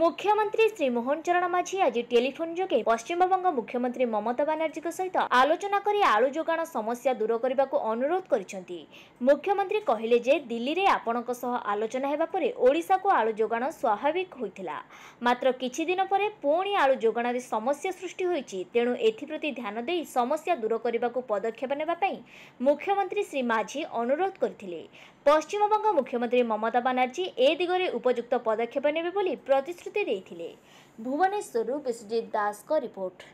ମୁଖ୍ୟମନ୍ତ୍ରୀ ଶ୍ରୀ ମୋହନ ଚରଣ ମାଝୀ ଆଜି ଟେଲିଫୋନ୍ ଯୋଗେ ପଶ୍ଚିମବଙ୍ଗ ମୁଖ୍ୟମନ୍ତ୍ରୀ ମମତା ବାନାର୍ଜୀଙ୍କ ସହିତ ଆଲୋଚନା କରି ଆଳୁ ଯୋଗାଣ ସମସ୍ୟା ଦୂର କରିବାକୁ ଅନୁରୋଧ କରିଛନ୍ତି ମୁଖ୍ୟମନ୍ତ୍ରୀ କହିଲେ ଯେ ଦିଲ୍ଲୀରେ ଆପଣଙ୍କ ସହ ଆଲୋଚନା ହେବା ପରେ ଓଡ଼ିଶାକୁ ଆଳୁ ଯୋଗାଣ ସ୍ୱାଭାବିକ ହୋଇଥିଲା ମାତ୍ର କିଛି ଦିନ ପରେ ପୁଣି ଆଳୁ ଯୋଗାଣରେ ସମସ୍ୟା ସୃଷ୍ଟି ହୋଇଛି ତେଣୁ ଏଥିପ୍ରତି ଧ୍ୟାନ ଦେଇ ସମସ୍ୟା ଦୂର କରିବାକୁ ପଦକ୍ଷେପ ନେବା ପାଇଁ ମୁଖ୍ୟମନ୍ତ୍ରୀ ଶ୍ରୀ ମାଝୀ ଅନୁରୋଧ କରିଥିଲେ ପଶ୍ଚିମବଙ୍ଗ ମୁଖ୍ୟମନ୍ତ୍ରୀ ମମତା ବାନାର୍ଜୀ ଏ ଦିଗରେ ଉପଯୁକ୍ତ ପଦକ୍ଷେପ ନେବେ ବୋଲି ପ୍ରତି ପ୍ରସ୍ତୁତି ଦେଇଥିଲେ ଭୁବନେଶ୍ୱରରୁ ବିଶ୍ୱଜିତ ଦାସଙ୍କ ରିପୋର୍ଟ